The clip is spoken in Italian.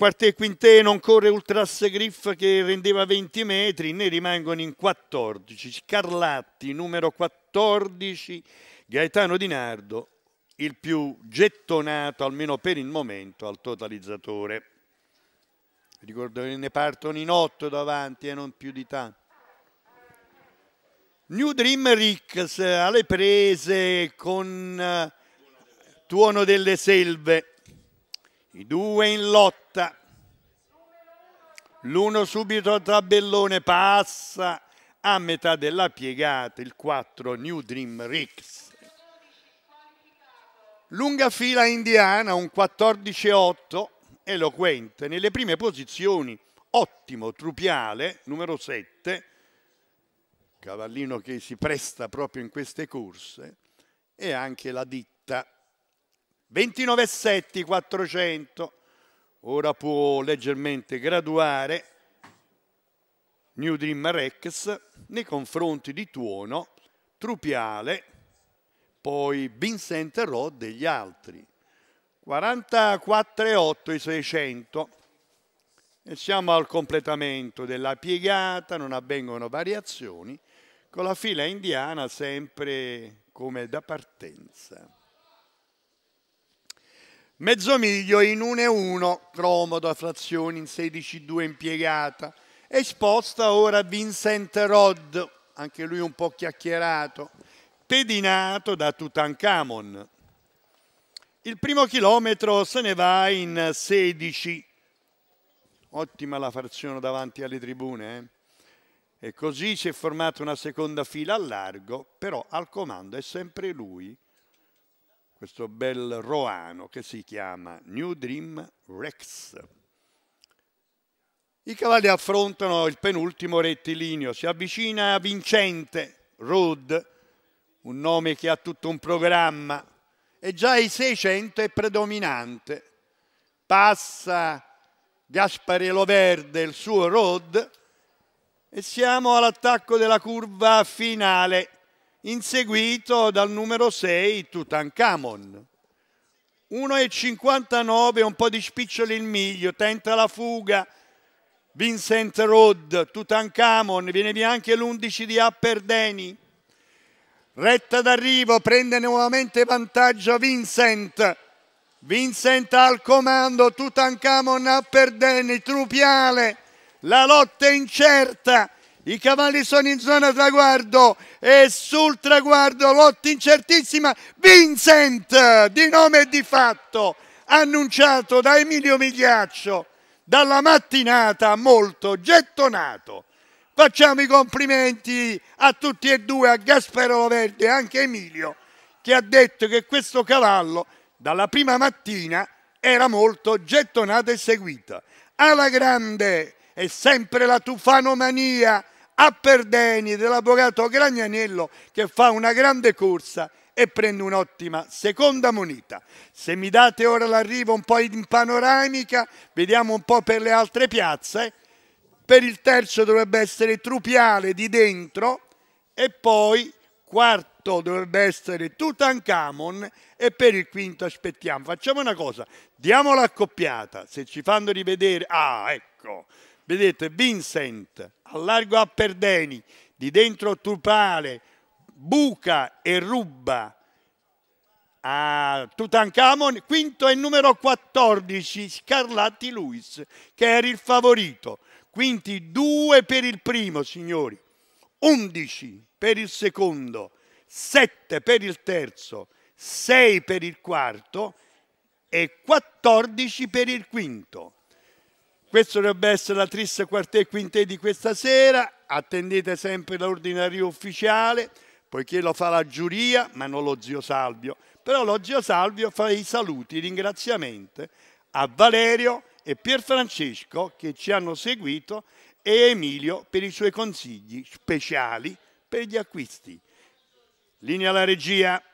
quartier quintet non corre ultras Griff che rendeva 20 metri, ne rimangono in 14. Scarlatti, numero 14, Gaetano Di Nardo, il più gettonato, almeno per il momento, al totalizzatore. Ricordo che ne partono in 8 davanti e non più di tanto. New Dream Ricks alle prese con eh, Tuono delle Selve i due in lotta l'uno subito a tabellone passa a metà della piegata il 4 New Dream Ricks lunga fila indiana un 14-8 eloquente nelle prime posizioni ottimo Trupiale numero 7 cavallino che si presta proprio in queste corse e anche la ditta 29 setti 400 ora può leggermente graduare New Dream Rex nei confronti di Tuono, Trupiale, poi Vincent Rod degli altri. 44,8 i 600 e siamo al completamento della piegata, non avvengono variazioni, con la fila indiana sempre come da partenza. Mezzo miglio in 1,1 cromo da frazioni in 16,2 impiegata Esposta ora Vincent Rod, anche lui un po' chiacchierato, pedinato da Tutankhamon. Il primo chilometro se ne va in 16. Ottima la frazione davanti alle tribune. Eh? E così si è formata una seconda fila a largo, però al comando è sempre lui, questo bel roano che si chiama New Dream Rex. I cavalli affrontano il penultimo rettilineo, si avvicina Vincente Road, un nome che ha tutto un programma, e già i 600 è predominante. Passa Gasparello Verde, il suo Road, e siamo all'attacco della curva finale inseguito dal numero 6 Tutankhamon. 1,59, un po' di spiccioli il miglio, tenta la fuga, Vincent Road, Tutankhamon, viene via anche l'11 di Upper Deni. Retta d'arrivo, prende nuovamente vantaggio Vincent. Vincent al comando, Tutankhamon Upper Deni, Trupiale, la lotta è incerta i cavalli sono in zona traguardo e sul traguardo lotta incertissima Vincent di nome e di fatto annunciato da Emilio Migliaccio dalla mattinata molto gettonato. Facciamo i complimenti a tutti e due, a Gasparo Verde e anche Emilio che ha detto che questo cavallo dalla prima mattina era molto gettonato e seguito Alla grande è sempre la tufanomania a Perdeni dell'avvocato Gragnaniello che fa una grande corsa e prende un'ottima seconda moneta. Se mi date ora l'arrivo un po' in panoramica, vediamo un po' per le altre piazze. Per il terzo dovrebbe essere Trupiale di dentro e poi quarto dovrebbe essere Tutankhamon e per il quinto aspettiamo. Facciamo una cosa, diamo l'accoppiata, se ci fanno rivedere... Ah, ecco! Vedete, Vincent, allargo a Perdeni, di dentro Tupale, buca e ruba a Tutankhamon, quinto è il numero 14, Scarlatti Luis, che era il favorito. Quindi due per il primo, signori, 11 per il secondo, 7 per il terzo, 6 per il quarto e 14 per il quinto. Questo dovrebbe essere la triste quartè quintè di questa sera. Attendete sempre l'ordinario ufficiale, poiché lo fa la giuria, ma non lo zio Salvio. Però lo zio Salvio fa i saluti, i ringraziamenti a Valerio e Pier Francesco che ci hanno seguito e Emilio per i suoi consigli speciali per gli acquisti. Linea alla regia.